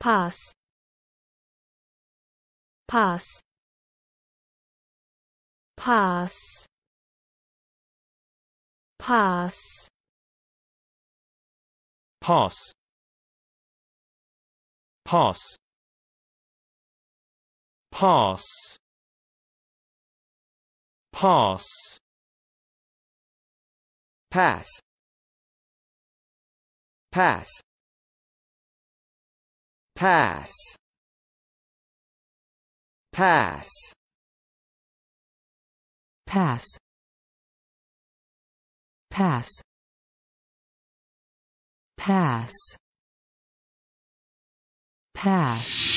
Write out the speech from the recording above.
pass pass pass pass pass pass pass pass pass pass pass pass pass pass pass pass